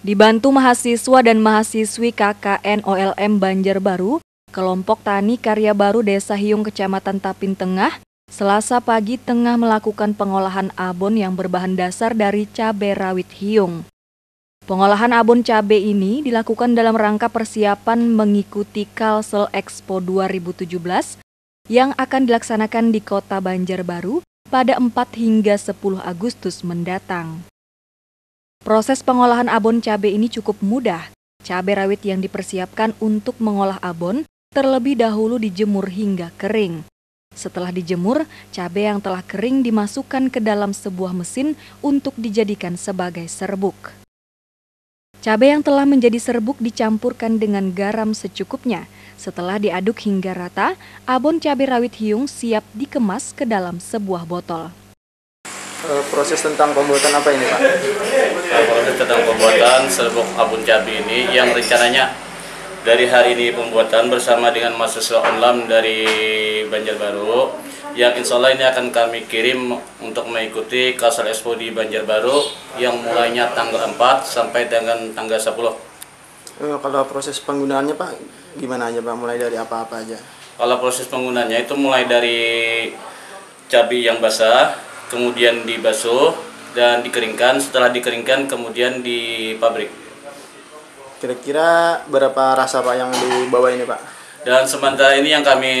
Dibantu mahasiswa dan mahasiswi KKN OLM Banjarbaru, kelompok tani karya baru Desa Hiung Kecamatan Tapin Tengah, Selasa pagi tengah melakukan pengolahan abon yang berbahan dasar dari cabai rawit hiung. Pengolahan abon cabai ini dilakukan dalam rangka persiapan mengikuti Kalsel Expo 2017 yang akan dilaksanakan di Kota Banjarbaru pada 4 hingga 10 Agustus mendatang. Proses pengolahan abon cabai ini cukup mudah. Cabai rawit yang dipersiapkan untuk mengolah abon terlebih dahulu dijemur hingga kering. Setelah dijemur, cabai yang telah kering dimasukkan ke dalam sebuah mesin untuk dijadikan sebagai serbuk. Cabai yang telah menjadi serbuk dicampurkan dengan garam secukupnya. Setelah diaduk hingga rata, abon cabai rawit hiung siap dikemas ke dalam sebuah botol. Eh, proses tentang pembuatan apa ini, Pak? Serbuk Abun cabai ini yang rencananya dari hari ini pembuatan bersama dengan mahasiswa ulam dari Banjarbaru yang insya Allah ini akan kami kirim untuk mengikuti Kasal Expo di Banjarbaru yang mulainya tanggal 4 sampai dengan tanggal 10 uh, eh, kalau proses penggunaannya Pak gimana aja Pak mulai dari apa-apa aja kalau proses penggunaannya itu mulai dari cabai yang basah kemudian dibasuh dan dikeringkan. Setelah dikeringkan kemudian di pabrik. Kira-kira berapa rasa Pak yang dibawa ini Pak? Dan sementara ini yang kami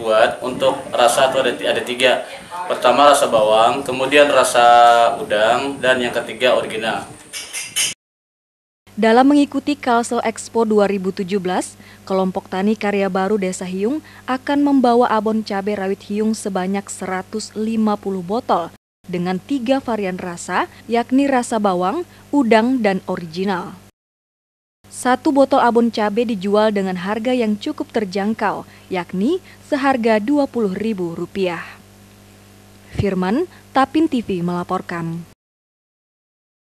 buat untuk rasa itu ada, ada tiga. Pertama rasa bawang, kemudian rasa udang, dan yang ketiga original. Dalam mengikuti Kalsel Expo 2017, kelompok tani karya baru Desa Hiung akan membawa abon cabai rawit Hiung sebanyak 150 botol dengan tiga varian rasa, yakni rasa bawang, udang, dan original. Satu botol abon cabai dijual dengan harga yang cukup terjangkau, yakni seharga Rp20.000. Firman, Tapin TV melaporkan.